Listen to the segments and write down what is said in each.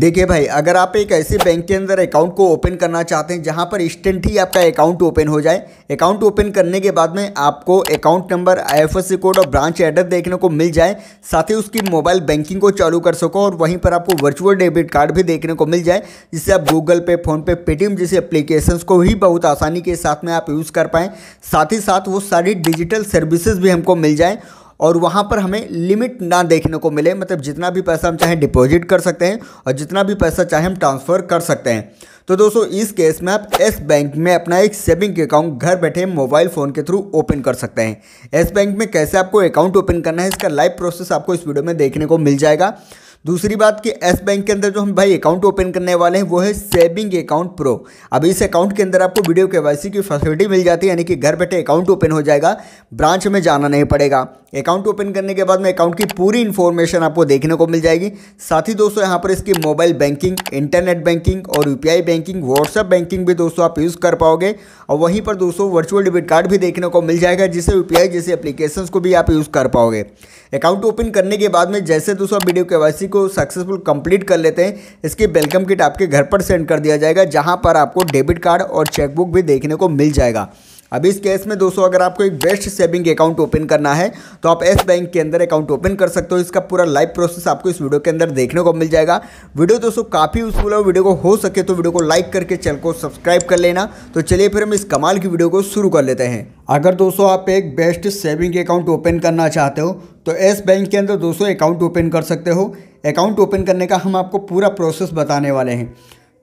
देखिए भाई अगर आप एक ऐसे बैंक के अंदर अकाउंट को ओपन करना चाहते हैं जहां पर इंस्टेंट ही आपका अकाउंट ओपन हो जाए अकाउंट ओपन करने के बाद में आपको अकाउंट नंबर आई कोड और ब्रांच एड्रेस देखने को मिल जाए साथ ही उसकी मोबाइल बैंकिंग को चालू कर सको और वहीं पर आपको वर्चुअल डेबिट कार्ड भी देखने को मिल जाए जिससे आप गूगल पे फ़ोनपे पेटीएम जैसे अप्लीकेशन को ही बहुत आसानी के साथ में आप यूज़ कर पाएँ साथ ही साथ वो सारी डिजिटल सर्विसेज भी हमको मिल जाएँ और वहाँ पर हमें लिमिट ना देखने को मिले मतलब जितना भी पैसा हम चाहें डिपॉजिट कर सकते हैं और जितना भी पैसा चाहें हम ट्रांसफ़र कर सकते हैं तो दोस्तों इस केस में आप एस बैंक में अपना एक सेविंग अकाउंट घर बैठे मोबाइल फ़ोन के थ्रू ओपन कर सकते हैं एस बैंक में कैसे आपको अकाउंट ओपन करना है इसका लाइव प्रोसेस आपको इस वीडियो में देखने को मिल जाएगा दूसरी बात कि एस बैंक के अंदर जो हम भाई अकाउंट ओपन करने वाले हैं वो है सेविंग अकाउंट प्रो अब इस अकाउंट के अंदर आपको वीडियो के की फैसिलिटी मिल जाती है यानी कि घर बैठे अकाउंट ओपन हो जाएगा ब्रांच में जाना नहीं पड़ेगा अकाउंट ओपन करने के बाद में अकाउंट की पूरी इन्फॉर्मेशन आपको देखने को मिल जाएगी साथ ही दोस्तों यहाँ पर इसकी मोबाइल बैंकिंग इंटरनेट बैंकिंग और यू बैंकिंग व्हाट्सअप बैंकिंग भी दोस्तों आप यूज़ कर पाओगे और वहीं पर दोस्तों वर्चुअल डेबिट कार्ड भी देखने को मिल जाएगा जिससे यू जैसे एप्लीकेशन को भी आप यूज़ कर पाओगे अकाउंट ओपन करने के बाद में जैसे दोस्तों वीडियो के को सक्सेसफुल कंप्लीट कर लेते हैं इसकी वेलकम किट आपके घर पर सेंड कर दिया जाएगा जहां पर आपको डेबिट कार्ड और चेकबुक भी देखने को मिल जाएगा अब इस केस में दोस्तों अगर आपको एक बेस्ट सेविंग अकाउंट ओपन करना है तो आप एस बैंक के अंदर अकाउंट ओपन कर सकते हो इसका पूरा लाइव प्रोसेस आपको इस वीडियो के अंदर देखने को मिल जाएगा वीडियो दोस्तों काफ़ी यूजफुल है वीडियो को हो सके तो वीडियो को लाइक करके चैनल को सब्सक्राइब कर लेना तो चलिए फिर हम इस कमाल की वीडियो को शुरू कर लेते हैं अगर दोस्तों आप एक बेस्ट सेविंग अकाउंट ओपन करना चाहते हो तो एस बैंक के अंदर दोस्तों अकाउंट ओपन कर सकते हो अकाउंट ओपन करने का हम आपको पूरा प्रोसेस बताने वाले हैं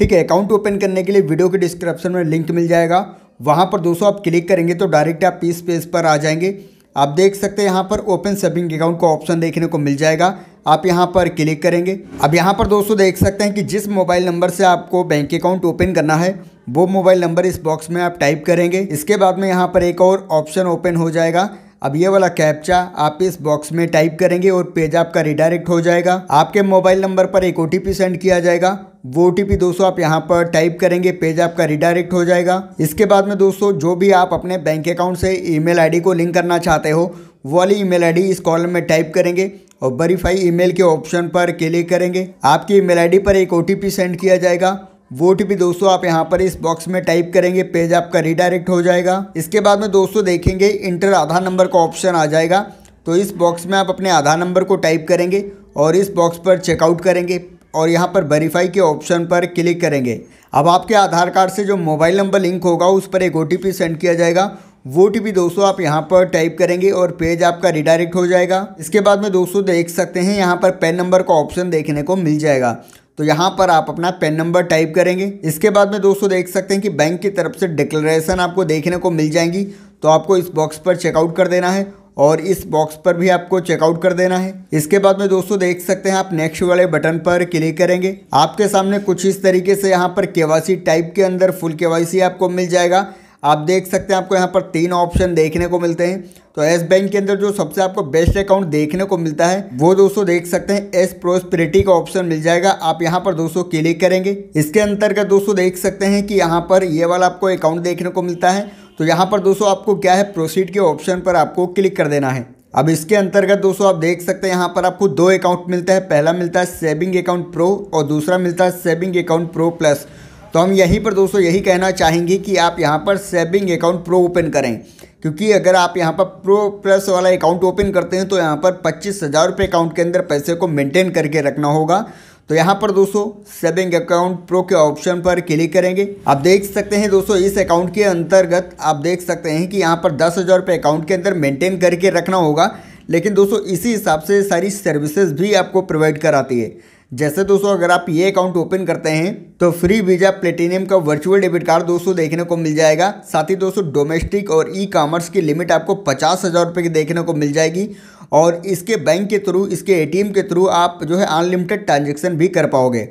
ठीक है अकाउंट ओपन करने के लिए वीडियो के डिस्क्रिप्शन में लिंक मिल जाएगा वहाँ पर दोस्तों आप क्लिक करेंगे तो डायरेक्ट आप इस पेज पर आ जाएंगे आप देख सकते हैं यहाँ पर ओपन सेविंग अकाउंट का ऑप्शन देखने को मिल जाएगा आप यहाँ पर क्लिक करेंगे अब यहाँ पर दोस्तों देख सकते हैं कि जिस मोबाइल नंबर से आपको बैंक अकाउंट ओपन करना है वो मोबाइल नंबर इस बॉक्स में आप टाइप करेंगे इसके बाद में यहाँ पर एक और ऑप्शन ओपन हो जाएगा अब ये वाला कैप्चा आप इस बॉक्स में टाइप करेंगे और पेज आपका रिडायरेक्ट हो जाएगा आपके मोबाइल नंबर पर एक ओ सेंड किया जाएगा वो ओ दोस्तों आप यहाँ पर टाइप करेंगे पेज आपका रिडायरेक्ट हो जाएगा इसके बाद में दोस्तों जो भी आप अपने बैंक अकाउंट से ईमेल आईडी को लिंक करना चाहते हो वाली ईमेल आईडी इस कॉलम में टाइप करेंगे और वेरीफाई ईमेल के ऑप्शन पर क्लिक करेंगे आपकी ईमेल डी पर एक ओ सेंड किया जाएगा वो टी दोस्तों आप यहाँ पर इस बॉक्स में टाइप करेंगे पेज आपका रिडायरेक्ट हो जाएगा इसके बाद में दोस्तों देखेंगे इंटर आधार नंबर का ऑप्शन आ जाएगा तो इस बॉक्स में आप अपने आधार नंबर को टाइप करेंगे और इस बॉक्स पर चेकआउट करेंगे और यहाँ पर वेरीफाई के ऑप्शन पर क्लिक करेंगे अब आपके आधार कार्ड से जो मोबाइल नंबर लिंक होगा उस पर एक ओ सेंड किया जाएगा वो टी दोस्तों आप यहाँ पर टाइप करेंगे और पेज आपका रिडायरेक्ट हो जाएगा इसके बाद में दोस्तों देख सकते हैं यहाँ पर पेन नंबर का ऑप्शन देखने को मिल जाएगा तो यहाँ पर आप अपना पेन नंबर टाइप करेंगे इसके बाद में दोस्तों देख सकते हैं कि बैंक की तरफ से डिक्लेरेशन आपको देखने को मिल जाएंगी तो आपको इस बॉक्स पर चेकआउट कर देना है और इस बॉक्स पर भी आपको चेकआउट कर देना है इसके बाद में दोस्तों देख सकते हैं आप नेक्स्ट वाले बटन पर क्लिक करेंगे आपके सामने कुछ इस तरीके से यहाँ पर केवासी टाइप के अंदर फुल केवासी आपको मिल जाएगा आप देख सकते हैं आपको यहाँ पर तीन ऑप्शन देखने को मिलते हैं तो एस बैंक के अंदर जो सबसे आपको बेस्ट अकाउंट देखने को मिलता है वो दोस्तों देख सकते हैं एस प्रोस्पिरिटी का ऑप्शन मिल जाएगा आप यहाँ पर दोस्तों क्लिक करेंगे इसके अंतर्गत दोस्तों देख सकते हैं कि यहाँ पर ये वाला आपको अकाउंट देखने को मिलता है तो यहाँ पर दोस्तों आपको क्या है प्रोसीड के ऑप्शन पर आपको क्लिक कर देना है अब इसके अंतर्गत दोस्तों आप देख सकते हैं यहाँ पर आपको दो अकाउंट मिलता है पहला मिलता है सेविंग अकाउंट प्रो और दूसरा मिलता है सेविंग अकाउंट प्रो प्लस तो हम यहीं पर दोस्तों यही कहना चाहेंगे कि आप यहाँ पर सेविंग अकाउंट प्रो ओपन करें क्योंकि अगर आप यहाँ पर प्रो प्लस वाला अकाउंट ओपन करते हैं तो यहाँ पर पच्चीस हज़ार रुपये अकाउंट के अंदर पैसे को मेंटेन करके रखना होगा तो यहाँ पर दोस्तों सेविंग अकाउंट प्रो के ऑप्शन पर क्लिक करेंगे आप देख सकते हैं दोस्तों इस अकाउंट के अंतर्गत आप देख सकते हैं कि यहाँ पर दस हज़ार रुपये अकाउंट के अंदर मेंटेन करके रखना होगा लेकिन दोस्तों इसी हिसाब से सारी सर्विसेज भी आपको प्रोवाइड कराती है जैसे दोस्तों अगर आप ये अकाउंट ओपन करते हैं तो फ्री वीज़ा प्लेटिनियम का वर्चुअल डेबिट कार्ड दोस्तों देखने को मिल जाएगा साथ ही दोस्तों डोमेस्टिक और ई कॉमर्स की लिमिट आपको पचास हज़ार रुपये की देखने को मिल जाएगी और इसके बैंक के थ्रू इसके एटीएम के थ्रू आप जो है अनलिमिटेड ट्रांजेक्शन भी कर पाओगे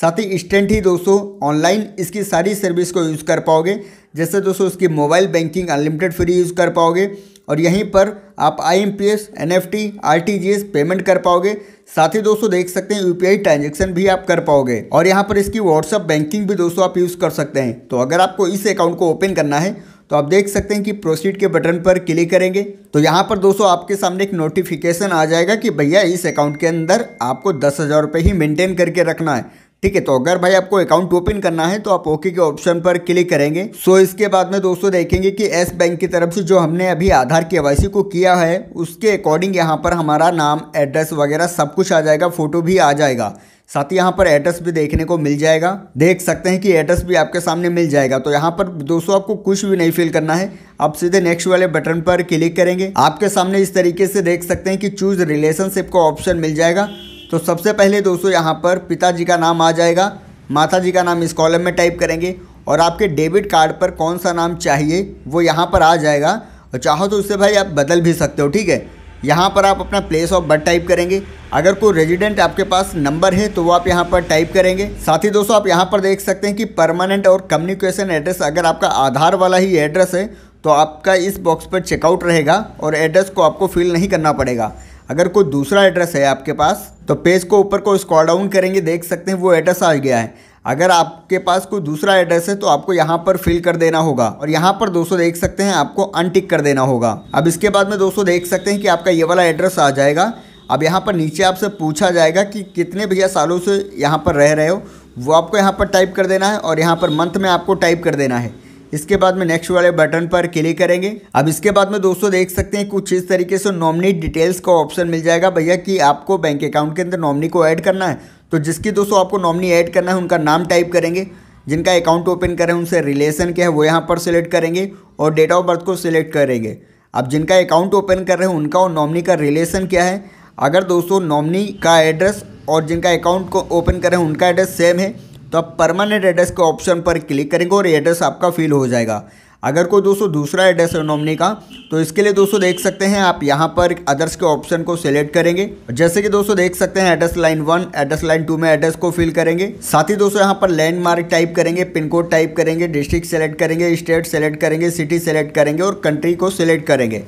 साथ ही इंस्टेंट ही दोस्तों ऑनलाइन इसकी सारी सर्विस को यूज़ कर पाओगे जैसे दोस्तों इसकी mobile banking unlimited free use कर पाओगे और यहीं पर आप I M P S N F T R T G S payment कर पाओगे साथ ही दोस्तों देख सकते हैं यू पी आई ट्रांजेक्शन भी आप कर पाओगे और यहाँ पर इसकी व्हाट्सअप बैंकिंग भी दोस्तों आप यूज़ कर सकते हैं तो अगर आपको इस अकाउंट को ओपन करना है तो आप देख सकते हैं कि प्रोसीड के बटन पर क्लिक करेंगे तो यहाँ पर दोस्तों आपके सामने एक नोटिफिकेशन आ जाएगा कि भैया इस अकाउंट के अंदर आपको दस हज़ार रुपये ही मेंटेन करके रखना है ठीक है तो अगर भाई आपको अकाउंट ओपन करना है तो आप ओके के ऑप्शन पर क्लिक करेंगे सो इसके बाद में दोस्तों देखेंगे कि एस बैंक की तरफ से जो हमने अभी आधार के को किया है उसके अकॉर्डिंग यहाँ पर हमारा नाम एड्रेस वगैरह सब कुछ आ जाएगा फोटो भी आ जाएगा साथ ही यहाँ पर एड्रेस भी देखने को मिल जाएगा देख सकते हैं कि एड्रेस भी आपके सामने मिल जाएगा तो यहाँ पर दोस्तों आपको कुछ भी नहीं फिल करना है आप सीधे नेक्स्ट वाले बटन पर क्लिक करेंगे आपके सामने इस तरीके से देख सकते हैं कि चूज रिलेशनशिप का ऑप्शन मिल जाएगा तो सबसे पहले दोस्तों यहाँ पर पिताजी का नाम आ जाएगा माता जी का नाम इस कॉलम में टाइप करेंगे और आपके डेबिट कार्ड पर कौन सा नाम चाहिए वो यहाँ पर आ जाएगा और चाहो तो उससे भाई आप बदल भी सकते हो ठीक है यहाँ पर आप अपना प्लेस ऑफ बर्थ टाइप करेंगे अगर कोई रेजिडेंट आपके पास नंबर है तो वो आप यहाँ पर टाइप करेंगे साथ ही दोस्तों आप यहाँ पर देख सकते हैं कि परमानेंट और कम्युनिकेशन एड्रेस अगर आपका आधार वाला ही एड्रेस है तो आपका इस बॉक्स पर चेकआउट रहेगा और एड्रेस को आपको फिल नहीं करना पड़ेगा अगर कोई दूसरा एड्रेस है आपके पास तो पेज को ऊपर को स्क्रॉल डाउन करेंगे देख सकते हैं वो एड्रेस आ गया है अगर आपके पास कोई दूसरा एड्रेस है तो आपको यहाँ पर फिल कर देना होगा और यहाँ पर दोस्तों देख सकते हैं आपको अनटिक कर देना होगा अब इसके बाद में दोस्तों देख सकते हैं कि आपका ये वाला एड्रेस आ जाएगा अब यहाँ पर नीचे आपसे पूछा जाएगा कि कितने भैया सालों से यहाँ पर रह रहे हो वो आपको यहाँ पर टाइप कर देना है और यहाँ पर मंथ में आपको टाइप कर देना है इसके बाद में नेक्स्ट वाले बटन पर क्लिक करेंगे अब इसके बाद में दोस्तों देख सकते हैं कुछ इस तरीके से नॉमिनी डिटेल्स का ऑप्शन मिल जाएगा भैया कि आपको बैंक अकाउंट के अंदर नॉमिनी को ऐड करना है तो जिसकी दोस्तों आपको नॉमिनी ऐड करना है उनका नाम टाइप करेंगे जिनका अकाउंट ओपन करें उनसे रिलेशन क्या है वो यहाँ पर सिलेक्ट करेंगे और डेट ऑफ बर्थ को सिलेक्ट करेंगे अब जिनका अकाउंट ओपन कर रहे हैं उनका और नॉमनी का रिलेशन क्या है अगर दोस्तों नॉमनी का एड्रेस और जिनका अकाउंट को ओपन कर रहे हैं उनका एड्रेस सेम है तो आप परमानेंट एड्रेस के ऑप्शन पर क्लिक करेंगे और एड्रेस आपका फिल हो जाएगा अगर कोई दोस्तों दूसरा एड्रेस है नॉमनी का तो इसके लिए दोस्तों देख सकते हैं आप यहाँ पर अदर्स के ऑप्शन को सिलेक्ट करेंगे जैसे कि दोस्तों देख सकते हैं address line one address line two में एड्रेस को फिल करेंगे साथ ही दोस्तों यहाँ पर लैंडमार्क टाइप करेंगे पिन कोड टाइप करेंगे डिस्ट्रिक्ट सेलेक्ट करेंगे स्टेट सेलेक्ट करेंगे सिटी सेलेक्ट करेंगे और कंट्री को सिलेक्ट करेंगे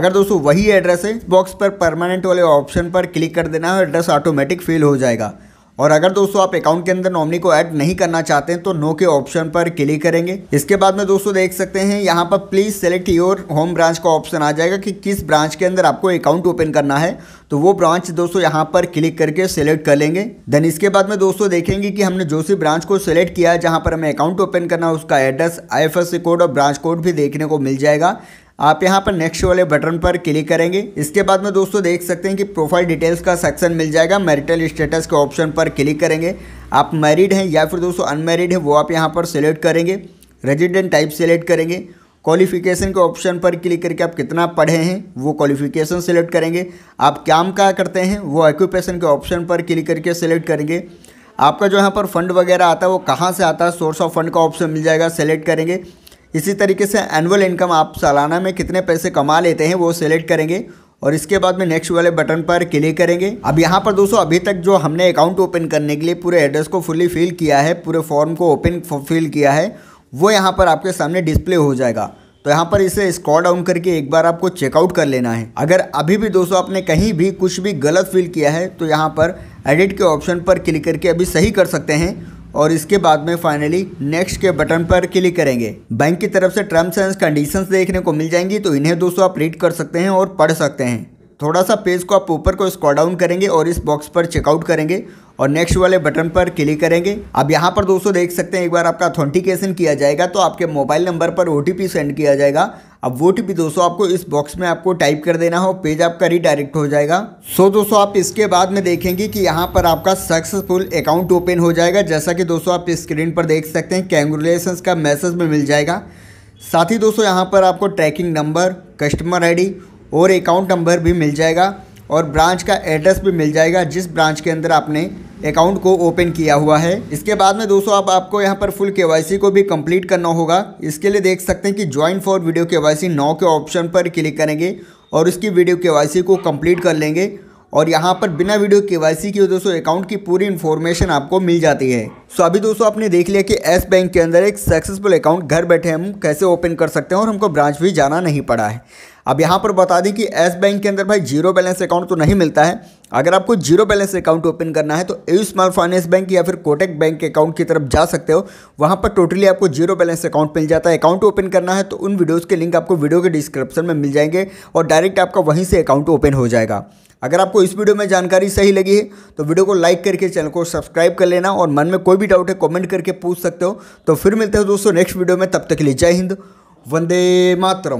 अगर दोस्तों वही एड्रेस है बॉक्स पर परमानेंट वाले ऑप्शन पर क्लिक कर देना है एड्रेस ऑटोमेटिक फिल हो जाएगा और अगर दोस्तों आप अकाउंट के अंदर नॉमनी को ऐड नहीं करना चाहते हैं तो नो के ऑप्शन पर क्लिक करेंगे इसके बाद में दोस्तों देख सकते हैं यहाँ पर please select your home branch का ऑप्शन आ जाएगा कि किस ब्रांच के अंदर आपको अकाउंट ओपन करना है तो वो ब्रांच दोस्तों यहाँ पर क्लिक करके सेलेक्ट कर लेंगे देन इसके बाद में दोस्तों देखेंगे कि हमने जो सी ब्रांच को सेलेक्ट किया है जहाँ पर हमें अकाउंट ओपन करना है उसका एड्रेस आई कोड और ब्रांच कोड भी देखने को मिल जाएगा आप यहाँ पर नेक्स्ट वाले बटन पर क्लिक करेंगे इसके बाद में दोस्तों देख सकते हैं कि प्रोफाइल डिटेल्स का सेक्शन मिल जाएगा मैरिटल स्टेटस के ऑप्शन पर क्लिक करेंगे आप मैरिड हैं या फिर दोस्तों अनमेरिड है वो आप यहाँ पर सिलेक्ट करेंगे रेजिडेंट टाइप सेलेक्ट करेंगे क्वालिफिकेशन के ऑप्शन पर क्लिक करके आप कितना पढ़े हैं वो क्वालिफिकेशन सेलेक्ट करेंगे आप क्या क्या करते हैं वो ऑक्यूपेशन के ऑप्शन पर क्लिक करके सेलेक्ट करेंगे आपका जो यहाँ पर फंड वगैरह आता है वो कहाँ से आता है सोर्स ऑफ फंड का ऑप्शन मिल जाएगा सेलेक्ट करेंगे इसी तरीके से एनुअल इनकम आप सालाना में कितने पैसे कमा लेते हैं वो सेलेक्ट करेंगे और इसके बाद में नेक्स्ट वाले बटन पर क्लिक करेंगे अब यहाँ पर दोस्तों अभी तक जो हमने अकाउंट ओपन करने के लिए पूरे एड्रेस को फुल्ली फिल किया है पूरे फॉर्म को ओपन फिल किया है वो यहाँ पर आपके सामने डिस्प्ले हो जाएगा तो यहाँ पर इसे स्कॉल डाउन करके एक बार आपको चेकआउट कर लेना है अगर अभी भी दोस्तों आपने कहीं भी कुछ भी गलत फील किया है तो यहाँ पर एडिट के ऑप्शन पर क्लिक करके अभी सही कर सकते हैं और इसके बाद में फाइनली नेक्स्ट के बटन पर क्लिक करेंगे बैंक की तरफ से टर्म्स एंड कंडीशंस देखने को मिल जाएंगी तो इन्हें दोस्तों आप रीड कर सकते हैं और पढ़ सकते हैं थोड़ा सा पेज को आप ऊपर को स्क्रॉल डाउन करेंगे और इस बॉक्स पर चेकआउट करेंगे और नेक्स्ट वाले बटन पर क्लिक करेंगे अब यहाँ पर दोस्तों देख सकते हैं एक बार आपका ऑथेंटिकेशन किया जाएगा तो आपके मोबाइल नंबर पर ओ सेंड किया जाएगा अब वो टिपी दोस्तों आपको इस बॉक्स में आपको टाइप कर देना हो पेज आपका रीडायरेक्ट हो जाएगा सो so, दोस्तों आप इसके बाद में देखेंगे कि यहाँ पर आपका सक्सेसफुल अकाउंट ओपन हो जाएगा जैसा कि दोस्तों आप स्क्रीन पर देख सकते हैं कैंगुलेशन का मैसेज में मिल जाएगा साथ ही दोस्तों यहाँ पर आपको ट्रैकिंग नंबर कस्टमर आई और अकाउंट नंबर भी मिल जाएगा और ब्रांच का एड्रेस भी मिल जाएगा जिस ब्रांच के अंदर आपने अकाउंट को ओपन किया हुआ है इसके बाद में दोस्तों आप आपको यहाँ पर फुल के को भी कंप्लीट करना होगा इसके लिए देख सकते हैं कि join for video K Y के ऑप्शन पर क्लिक करेंगे और उसकी वीडियो के को कंप्लीट कर लेंगे और यहाँ पर बिना वीडियो के वाई सी के दोस्तों अकाउंट की पूरी इन्फॉर्मेशन आपको मिल जाती है सो अभी दोस्तों आपने देख लिया कि एस बैंक के अंदर एक सक्सेसफुल अकाउंट घर बैठे हम कैसे ओपन कर सकते हैं और हमको ब्रांच भी जाना नहीं पड़ा है अब यहाँ पर बता दें कि एस बैंक के अंदर भाई जीरो बैलेंस अकाउंट तो नहीं मिलता है अगर आपको जीरो बैलेंस अकाउंट ओपन करना है तो ए स्मॉल फाइनेंस बैंक या फिर कोटेक बैंक के अकाउंट की तरफ जा सकते हो वहाँ पर टोटली आपको जीरो बैलेंस अकाउंट मिल जाता है अकाउंट ओपन करना है तो उन वीडियोज़ के लिंक आपको वीडियो के डिस्क्रिप्शन में मिल जाएंगे और डायरेक्ट आपका वहीं से अकाउंट ओपन हो जाएगा अगर आपको इस वीडियो में जानकारी सही लगी है तो वीडियो को लाइक करके चैनल को सब्सक्राइब कर लेना और मन में कोई भी डाउट है कमेंट करके पूछ सकते हो तो फिर मिलते हो दोस्तों नेक्स्ट वीडियो में तब तक के लिए जय हिंद वंदे मातरम